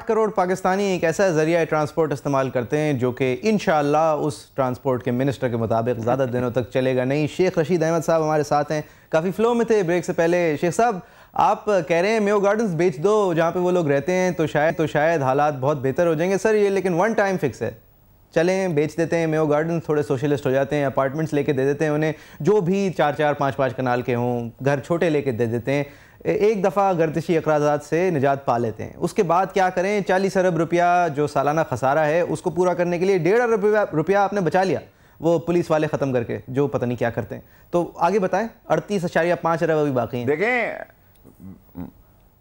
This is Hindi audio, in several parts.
आठ करोड़ पाकिस्तानी एक ऐसा ज़रिया ट्रांसपोर्ट इस्तेमाल करते हैं जो कि इन उस ट्रांसपोर्ट के मिनिस्टर के मुताबिक ज़्यादा दिनों तक चलेगा नहीं शेख रशीद अहमद साहब हमारे साथ हैं काफ़ी फ्लो में थे ब्रेक से पहले शेख साहब आप कह रहे हैं मेो गार्डन्स बेच दो जहाँ पे वो लोग रहते हैं तो शायद तो शायद हालात बहुत बेहतर हो जाएंगे सर ये लेकिन वन टाइम फिक्स है चलें बेच देते हैं मेो गार्डन थोड़े सोशलिस्ट हो जाते हैं अपार्टमेंट्स लेके दे देते हैं उन्हें जो भी चार चार पाँच पाँच कनाल के हों घर छोटे लेके दे देते हैं एक दफ़ा गर्दिशी अकराज से निजात पा लेते हैं उसके बाद क्या करें चालीस अरब रुपया जो सालाना खसारा है उसको पूरा करने के लिए डेढ़ अरब रुपया आपने बचा लिया वो पुलिस वाले ख़त्म करके जो पता नहीं क्या करते हैं तो आगे बताएं अड़तीस अशारिया पाँच अरब अभी बाकी हैं देखें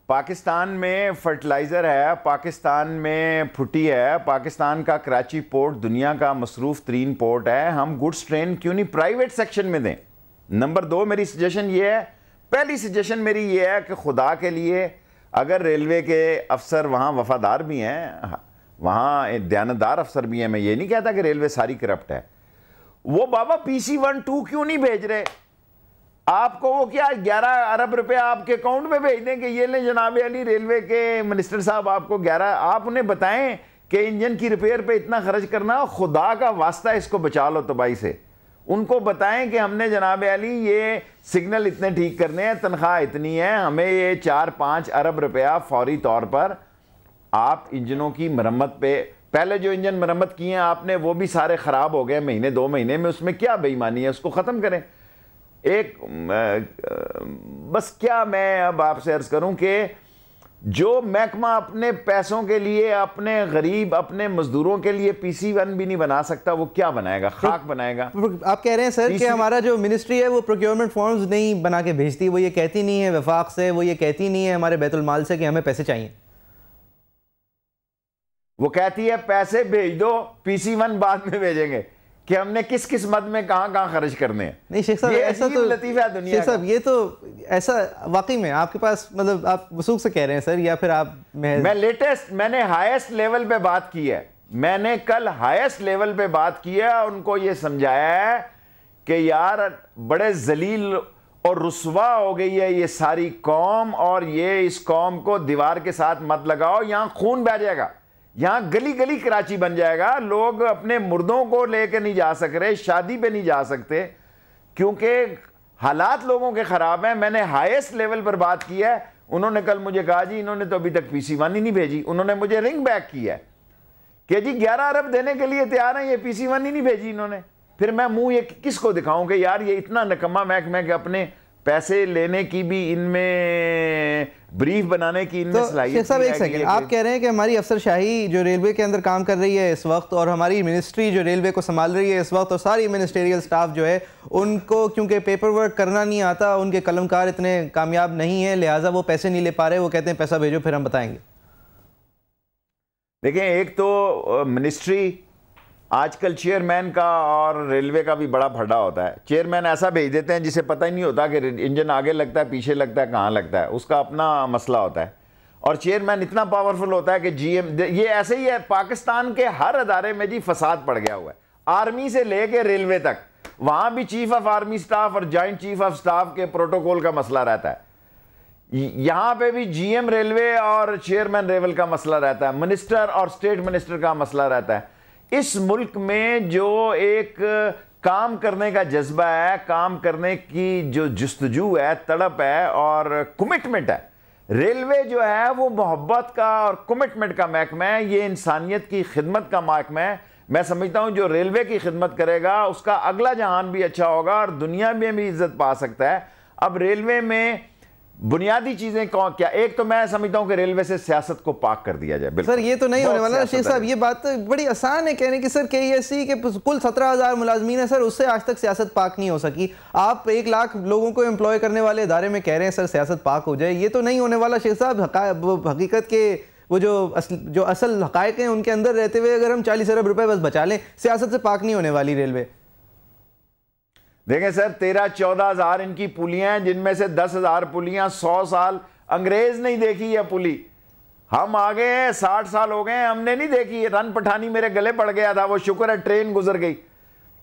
पाकिस्तान में फर्टिलाइज़र है पाकिस्तान में फुटी है पाकिस्तान का कराची पोर्ट दुनिया का मसरूफ़ तरीन पोर्ट है हम गुड्स ट्रेन क्यों नहीं प्राइवेट सेक्शन में दें नंबर दो मेरी सजेशन ये है पहली सजेशन मेरी ये है कि खुदा के लिए अगर रेलवे के अफसर वहाँ वफादार भी हैं वहाँ दयानदार अफसर भी हैं मैं ये नहीं कहता कि रेलवे सारी करप्ट है वो बाबा पी सी वन टू क्यों नहीं भेज रहे आपको वो क्या ग्यारह अरब रुपए आपके अकाउंट में भेज दें कि ये ले जनाब अली रेलवे के मिनिस्टर साहब आपको ग्यारह आप उन्हें बताएं कि इंजन की रिपेयर पे इतना खर्च करना खुदा का वास्ता इसको बचा लो तबाही से उनको बताएं कि हमने जनाब अली ये सिग्नल इतने ठीक करने हैं तनख्वाह इतनी है हमें ये चार पाँच अरब रुपया फौरी तौर पर आप इंजनों की मरम्मत पे पहले जो इंजन मरम्मत किए हैं आपने वो भी सारे ख़राब हो गए महीने दो महीने में उसमें क्या बेईमानी है उसको ख़त्म करें एक बस क्या मैं अब आपसे अर्ज़ करूँ कि जो महकमा अपने पैसों के लिए अपने गरीब अपने मजदूरों के लिए पीसी वन भी नहीं बना सकता वो क्या बनाएगा तो खाक बनाएगा आप कह रहे हैं सर कि हमारा जो मिनिस्ट्री है वो प्रोक्योरमेंट फॉर्म्स नहीं बना के भेजती वो ये कहती नहीं है वफाक से वो ये कहती नहीं है हमारे बैतुलमाल से कि हमें पैसे चाहिए वो कहती है पैसे भेज दो पीसी वन बाद में भेजेंगे कि हमने किस किस मद में कहाँ कहाँ खर्च करने हैं नहीं शेख साहब ऐसा तो लतीफ़ा दुनिया शेख साहब ये तो ऐसा वाकई में आपके पास मतलब आप वसूख से कह रहे हैं सर या फिर आप मैं लेटेस्ट मैंने हाईएस्ट लेवल पे बात की है मैंने कल हाईएस्ट लेवल पे बात की है उनको ये समझाया है कि यार बड़े जलील और रसवा हो गई है ये सारी कौम और ये इस कौम को दीवार के साथ मत लगाओ यहाँ खून बह जाएगा यहां गली गली कराची बन जाएगा लोग अपने मुर्दों को लेकर नहीं जा सक रहे शादी पे नहीं जा सकते क्योंकि हालात लोगों के ख़राब हैं मैंने हाईएस्ट लेवल पर बात की है उन्होंने कल मुझे कहा जी इन्होंने तो अभी तक पीसी वन ही नहीं भेजी उन्होंने मुझे रिंग बैक किया है कि जी ग्यारह अरब देने के लिए तैयार हैं ये पीसी वन ही नहीं भेजी इन्होंने फिर मैं मुंह ये किस को दिखाऊं कि यार ये इतना नकम्मा महकमा के अपने पैसे लेने की भी इनमें ब्रीफ बनाने की तो साहब एक सेकंड आप कह रहे हैं कि हमारी अफसरशाही जो रेलवे के अंदर काम कर रही है इस वक्त और हमारी मिनिस्ट्री जो रेलवे को संभाल रही है इस वक्त और सारी मिनिस्टेरियल स्टाफ जो है उनको क्योंकि पेपर वर्क करना नहीं आता उनके कलमकार इतने कामयाब नहीं है लिहाजा वो पैसे नहीं ले पा रहे वो कहते हैं पैसा भेजो फिर हम बताएंगे देखें एक तो मिनिस्ट्री आजकल चेयरमैन का और रेलवे का भी बड़ा फड्डा होता है चेयरमैन ऐसा भेज देते हैं जिसे पता ही नहीं होता कि इंजन आगे लगता है पीछे लगता है कहाँ लगता है उसका अपना मसला होता है और चेयरमैन इतना पावरफुल होता है कि जीएम ये ऐसे ही है पाकिस्तान के हर अदारे में जी फसाद पड़ गया हुआ है आर्मी से लेके रेलवे तक वहाँ भी चीफ ऑफ आर्मी स्टाफ और जॉइंट चीफ ऑफ स्टाफ के प्रोटोकॉल का मसला रहता है यहाँ पे भी जीएम रेलवे और चेयरमैन रेवल का मसला रहता है मिनिस्टर और स्टेट मिनिस्टर का मसला रहता है इस मुल्क में जो एक काम करने का जज्बा है काम करने की जो जस्तजू है तड़प है और कमिटमेंट है रेलवे जो है वो मोहब्बत का और कमिटमेंट का महकमा है ये इंसानियत की खिदमत का महकमा है मैं समझता हूँ जो रेलवे की खिदमत करेगा उसका अगला जहान भी अच्छा होगा और दुनिया में भी इज्जत पा सकता है अब रेलवे में बुनियादी चीजें कौन क्या एक तो मैं समझता हूं कि रेलवे से सियासत को पाक कर दिया जाए सर ये तो नहीं होने वाला शेख साहब ये बात तो बड़ी आसान है कहने की सर e e के एस के कुल सत्रह हजार मुलाजमीन है सर उससे आज तक सियासत पाक नहीं हो सकी आप एक लाख लोगों को एम्प्लॉय करने वाले इदारे में कह रहे हैं सर सियासत पाक हो जाए ये तो नहीं होने वाला शेख साहब हकीकत के वो जो असल जो असल हकायक हैं उनके अंदर रहते हुए अगर हम चालीस अरब रुपए बस बचा लें सियासत से पाक नहीं होने वाली रेलवे देखें सर तेरह चौदह हजार इनकी पुलियां हैं जिनमें से दस हजार पुलियां सौ साल अंग्रेज नहीं देखी है पुली हम आ गए हैं साठ साल हो गए हैं हमने नहीं देखी है रन पठानी मेरे गले पड़ गया था वो शुक्र है ट्रेन गुजर गई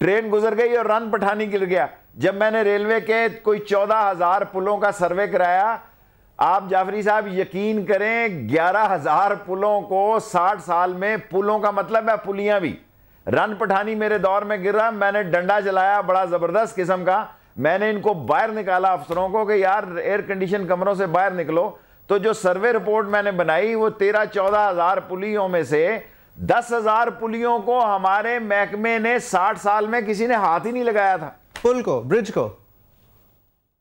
ट्रेन गुजर गई और रन पठानी गिर गया जब मैंने रेलवे के कोई चौदह हजार पुलों का सर्वे कराया आप जाफरी साहब यकीन करें ग्यारह हजार पुलों को साठ साल में पुलों का मतलब है पुलियां भी रन पठानी मेरे दौर में गिर रहा मैंने डंडा चलाया बड़ा जबरदस्त किस्म का मैंने इनको बाहर निकाला अफसरों को कि यार एयर कंडीशन कमरों से बाहर निकलो तो जो सर्वे रिपोर्ट मैंने बनाई वो तेरह चौदह हजार पुलियों में से दस हजार पुलियों को हमारे महकमे ने साठ साल में किसी ने हाथ ही नहीं लगाया था पुल को ब्रिज को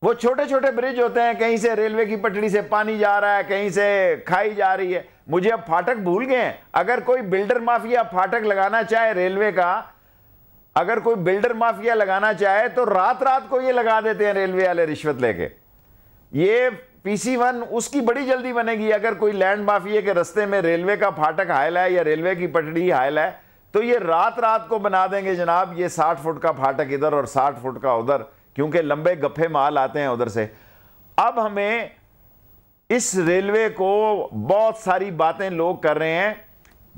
वो छोटे छोटे ब्रिज होते हैं कहीं से रेलवे की पटड़ी से पानी जा रहा है कहीं से खाई जा रही है मुझे अब फाटक भूल गए हैं अगर कोई बिल्डर माफिया फाटक लगाना चाहे रेलवे का अगर कोई बिल्डर माफिया लगाना चाहे तो रात रात को ये लगा देते हैं रेलवे वाले रिश्वत लेके ये पीसी वन उसकी बड़ी जल्दी बनेगी अगर कोई लैंड माफिया के रस्ते में रेलवे का फाटक हायल है या रेलवे की पटड़ी हायल है तो ये रात रात को बना देंगे जनाब ये साठ फुट का फाटक इधर और साठ फुट का उधर क्योंकि लंबे गफ्फे माल आते हैं उधर से अब हमें इस रेलवे को बहुत सारी बातें लोग कर रहे हैं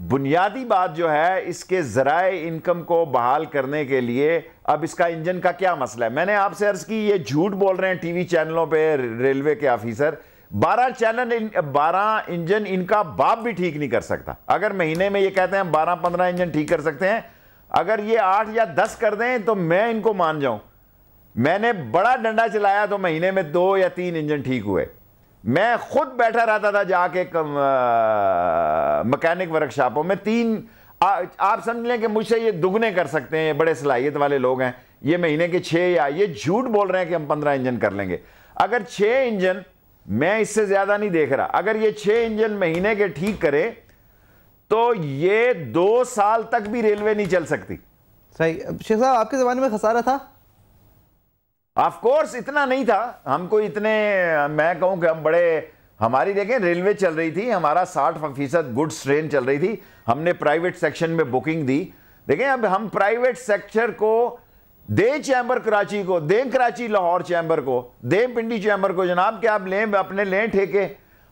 बुनियादी बात जो है इसके ज़राए इनकम को बहाल करने के लिए अब इसका इंजन का क्या मसला है मैंने आपसे अर्ज़ की ये झूठ बोल रहे हैं टीवी चैनलों पे रेलवे के ऑफिसर बारह चैनल बारह इंजन इनका बाप भी ठीक नहीं कर सकता अगर महीने में ये कहते हैं बारह पंद्रह इंजन ठीक कर सकते हैं अगर ये आठ या दस कर दें तो मैं इनको मान जाऊं मैंने बड़ा डंडा चलाया तो महीने में दो या तीन इंजन ठीक हुए मैं खुद बैठा रहता था जाके मकैनिक वर्कशॉपों में तीन आ, आप समझ लें कि मुझसे ये दुगने कर सकते हैं बड़े सलाहियत वाले लोग हैं ये महीने के छः या ये झूठ बोल रहे हैं कि हम पंद्रह इंजन कर लेंगे अगर छः इंजन मैं इससे ज़्यादा नहीं देख रहा अगर ये छः इंजन महीने के ठीक करे तो ये दो साल तक भी रेलवे नहीं चल सकती सही शेख साहब आपके ज़माने में खसारा था ऑफ कोर्स इतना नहीं था हमको इतने मैं कहूँ कि हम बड़े हमारी देखें रेलवे चल रही थी हमारा साठ फीसद गुड्स ट्रेन चल रही थी हमने प्राइवेट सेक्शन में बुकिंग दी देखें अब हम प्राइवेट सेक्टर को दे चैम्बर कराची को दे कराची लाहौर चैम्बर को दे पिंडी चैम्बर को जनाब क्या आप लें अपने लें ठेके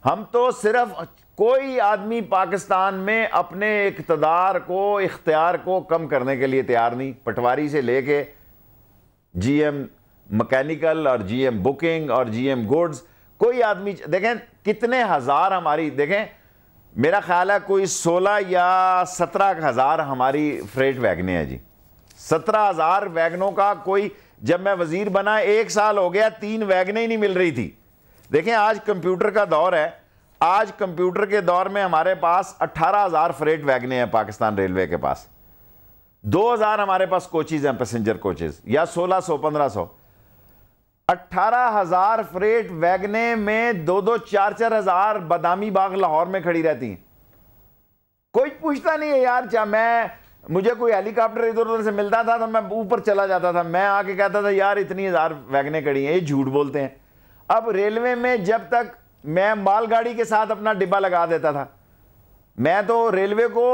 हम तो सिर्फ कोई आदमी पाकिस्तान में अपने इकतदार को इख्तियार को कम करने के लिए तैयार नहीं पटवारी से लेके जीएम मैकेनिकल और जीएम बुकिंग और जीएम गुड्स कोई आदमी देखें कितने हज़ार हमारी देखें मेरा ख्याल है कोई सोलह या सत्रह हज़ार हमारी फ्रेट वैगने हैं जी सत्रह हज़ार वैगनों का कोई जब मैं वज़ीर बना एक साल हो गया तीन वैगने ही नहीं मिल रही थी देखें आज कंप्यूटर का दौर है आज कंप्यूटर के दौर में हमारे पास अट्ठारह हज़ार फ्रेट वैगने हैं पाकिस्तान रेलवे के पास दो हज़ार हमारे पास कोचिज हैं पैसेंजर कोचेज़ या सोलह सौ पंद्रह सौ अट्ठारह हजार फ्रेट वैगने में दो दो चार चार हजार बादामी बाग लाहौर में खड़ी रहती हैं कोई पूछता नहीं है यार चाहे मैं मुझे कोई हेलीकॉप्टर इधर उधर से मिलता था तो मैं ऊपर चला जाता था मैं आके कहता था यार इतनी हजार वैगने खड़ी हैं ये झूठ बोलते हैं अब रेलवे में जब तक मैं मालगाड़ी के साथ अपना डिब्बा लगा देता था मैं तो रेलवे को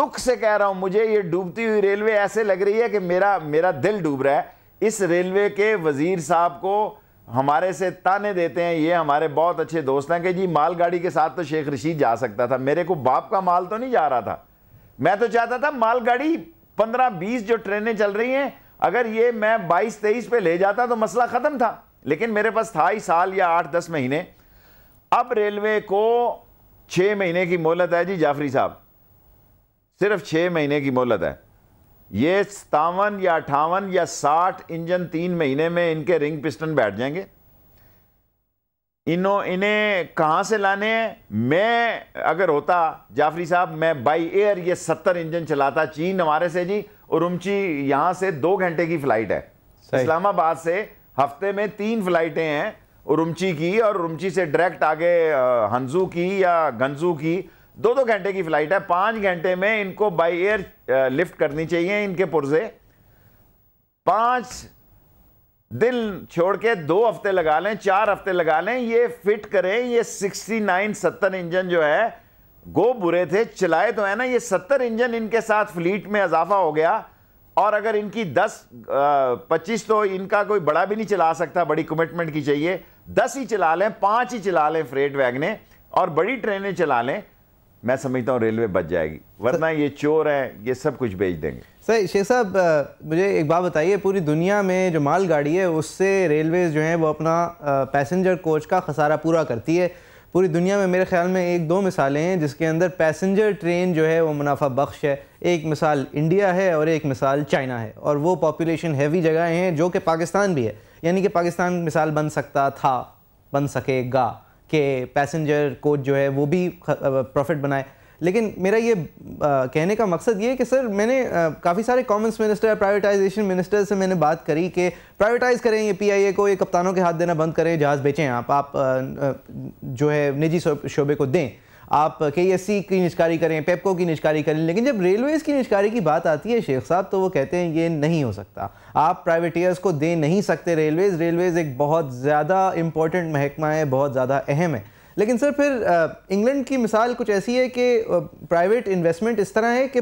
दुख से कह रहा हूं मुझे ये डूबती हुई रेलवे ऐसे लग रही है कि मेरा मेरा दिल डूब रहा है इस रेलवे के वज़ीर साहब को हमारे से ताने देते हैं ये हमारे बहुत अच्छे दोस्त हैं कि जी मालगाड़ी के साथ तो शेख रशीद जा सकता था मेरे को बाप का माल तो नहीं जा रहा था मैं तो चाहता था मालगाड़ी पंद्रह बीस जो ट्रेनें चल रही हैं अगर ये मैं बाईस तेईस पे ले जाता तो मसला ख़त्म था लेकिन मेरे पास था ही साल या आठ दस महीने अब रेलवे को छः महीने की मोहलत है जी जाफरी साहब सिर्फ छः महीने की मोहलत है ये सतावन या अठावन या साठ इंजन तीन महीने में इनके रिंग पिस्टन बैठ जाएंगे इनो इन्हें कहाँ से लाने हैं मैं अगर होता जाफरी साहब मैं बाई एयर ये सत्तर इंजन चलाता चीन हमारे से जी और उमची यहाँ से दो घंटे की फ्लाइट है इस्लामाबाद से हफ्ते में तीन फ्लाइटें हैं उर्मची की और उर्मची से डायरेक्ट आगे हंजू की या गंजू की दो दो घंटे की फ्लाइट है पांच घंटे में इनको बाई एयर लिफ्ट करनी चाहिए इनके पुर्जे पांच दिन छोड़ के दो हफ्ते लगा लें चार हफ्ते लगा लें ये फिट करें ये 69 सत्तर इंजन जो है गो बुरे थे चलाए तो है ना ये सत्तर इंजन इनके साथ फ्लीट में इजाफा हो गया और अगर इनकी 10 25 तो इनका कोई बड़ा भी नहीं चला सकता बड़ी कमिटमेंट की चाहिए 10 ही चला लें पांच ही चला लें फ्रेट वैगने और बड़ी ट्रेनें चला लें मैं समझता हूँ रेलवे बच जाएगी वरना ये चोर है ये सब कुछ बेच देंगे सर शेख साहब मुझे एक बात बताइए पूरी दुनिया में जो मालगाड़ी है उससे रेलवे जो हैं वो अपना पैसेंजर कोच का खसारा पूरा करती है पूरी दुनिया में मेरे ख्याल में एक दो मिसालें हैं जिसके अंदर पैसेंजर ट्रेन जो है वो मुनाफा बख्श है एक मिसाल इंडिया है और एक मिसाल चाइना है और वो पॉपुलेशन हैवी जगहें हैं जो कि पाकिस्तान भी है यानी कि पाकिस्तान मिसाल बन सकता था बन सकेगा कि पैसेंजर कोच जो है वो भी प्रॉफिट बनाए लेकिन मेरा ये आ, कहने का मकसद ये है कि सर मैंने काफ़ी सारे कॉमर्स मिनिस्टर प्राइवेटाइजेशन मिनिस्टर से मैंने बात करी कि प्राइवेटाइज़ करें ये पीआईए को ये कप्तानों के हाथ देना बंद करें जहाज़ बेचें आप आप आ, जो है निजी शोबे को दें आप के की निष्कारी करें पेपको की निशकारी करें लेकिन जब रेलवेज़ की निशकारी की बात आती है शेख साहब तो वो कहते हैं ये नहीं हो सकता आप प्राइवेटियर्स को दे नहीं सकते रेलवेज़ रेलवेज़ एक बहुत ज़्यादा इंपॉर्टेंट महकमा है बहुत ज़्यादा अहम है लेकिन सर फिर इंग्लैंड की मिसाल कुछ ऐसी है कि प्राइवेट इन्वेस्टमेंट इस तरह है कि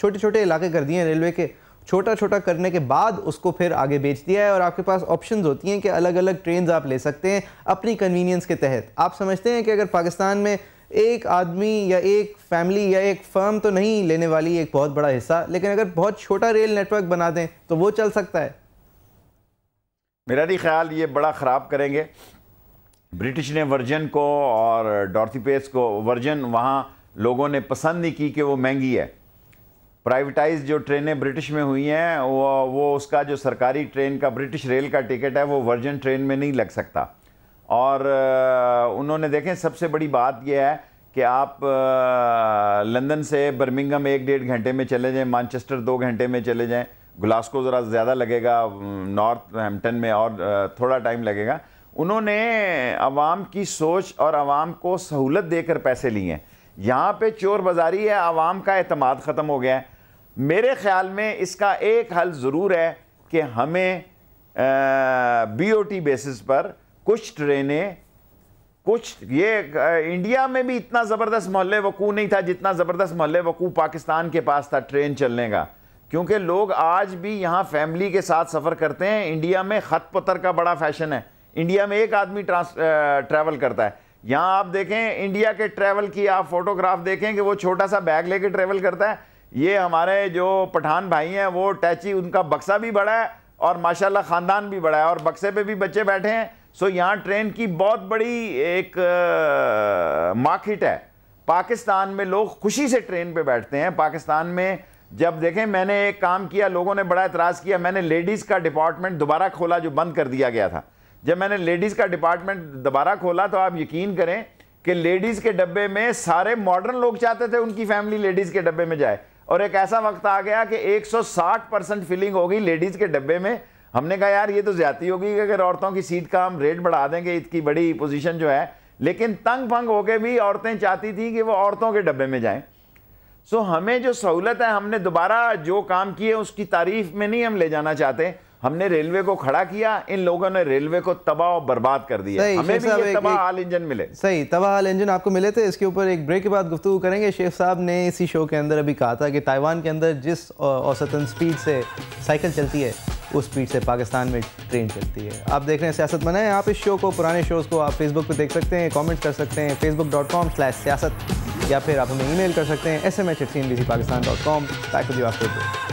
छोटे छोटे इलाके कर दिए हैं रेलवे के छोटा छोटा करने के बाद उसको फिर आगे बेच दिया है और आपके पास ऑप्शंस होती हैं कि अलग अलग ट्रेन आप ले सकते हैं अपनी कन्वीनियंस के तहत आप समझते हैं कि अगर पाकिस्तान में एक आदमी या एक फैमिली या एक फर्म तो नहीं लेने वाली एक बहुत बड़ा हिस्सा लेकिन अगर बहुत छोटा रेल नेटवर्क बना दें तो वो चल सकता है मेरा नहीं ख्याल ये बड़ा ख़राब करेंगे ब्रिटिश ने वर्जन को और डॉर्थी पेस को वर्जन वहाँ लोगों ने पसंद नहीं की कि वो महंगी है प्राइवेटाइज जो ट्रेनें ब्रिटिश में हुई हैं वो वो उसका जो सरकारी ट्रेन का ब्रिटिश रेल का टिकट है वो वर्जन ट्रेन में नहीं लग सकता और उन्होंने देखें सबसे बड़ी बात यह है कि आप लंदन से बर्मिंगम एक डेढ़ घंटे में चले जाएं मानचेस्टर दो घंटे में चले जाएं ग्लास्को ज़रा ज़्यादा लगेगा नॉर्थ हेम्पटन में और थोड़ा टाइम लगेगा उन्होंने आवाम की सोच और आवाम को सहूलत देकर पैसे लिए हैं यहाँ पे चोर बाजारी है आवाम का अतमाद ख़त्म हो गया है मेरे ख्याल में इसका एक हल ज़रूर है कि हमें बी ओ टी बेसिस पर कुछ ट्रेनें कुछ ये इंडिया में भी इतना ज़बरदस्त मोहल्ले वकू नहीं था जितना ज़बरदस्त मोहल्ले वकू पाकिस्तान के पास था ट्रेन चलने का क्योंकि लोग आज भी यहाँ फैमिली के साथ सफ़र करते हैं इंडिया में ख़त पतर का बड़ा फैशन है इंडिया में एक आदमी ट्रांस ट्रैवल करता है यहाँ आप देखें इंडिया के ट्रैवल की आप फोटोग्राफ देखें कि वो छोटा सा बैग लेके ट्रैवल करता है ये हमारे जो पठान भाई हैं वो टैची उनका बक्सा भी बड़ा है और माशाल्लाह ख़ानदान भी बड़ा है और बक्से पे भी बच्चे बैठे हैं सो यहाँ ट्रेन की बहुत बड़ी एक मार्केट है पाकिस्तान में लोग खुशी से ट्रेन पे बैठते हैं पाकिस्तान में जब देखें मैंने एक काम किया लोगों ने बड़ा एतराज़ किया मैंने लेडीज़ का डिपार्टमेंट दोबारा खोला जो बंद कर दिया गया था जब मैंने लेडीज़ का डिपार्टमेंट दोबारा खोला तो आप यकीन करें कि लेडीज़ के डब्बे में सारे मॉडर्न लोग चाहते थे उनकी फैमिली लेडीज़ के डब्बे में जाए और एक ऐसा वक्त आ गया कि 160 परसेंट फिलिंग होगी लेडीज़ के डब्बे में हमने कहा यार ये तो ज्यादा होगी कि अगर औरतों की सीट का हम रेट बढ़ा देंगे इतनी बड़ी पोजीशन जो है लेकिन तंग फंग होके भी औरतें चाहती थी कि वो औरतों के डब्बे में जाएं सो हमें जो सहूलत है हमने दोबारा जो काम किए उसकी तारीफ में नहीं हम ले जाना चाहते हमने रेलवे को खड़ा किया इन लोगों ने रेलवे को तबाह और बर्बाद कर दिया हमें भी ये तबाह हाल इंजन मिले सही तबाह हाल इंजन आपको मिले थे इसके ऊपर एक ब्रेक के बाद गुफ्तु करेंगे शेख साहब ने इसी शो के अंदर अभी कहा था कि ताइवान के अंदर जिस औसतन स्पीड से साइकिल चलती है उस स्पीड से पाकिस्तान में ट्रेन चलती है आप देख रहे हैं सियासत मना है आप इस शो को पुराने शोज़ को आप फेसबुक पर देख सकते हैं कमेंट कर सकते हैं फेसबुक डॉट कॉम स्लैश सियासत या फिर आप हमें ई मेल कर सकते हैं S M H at C N B C Pakistan dot com back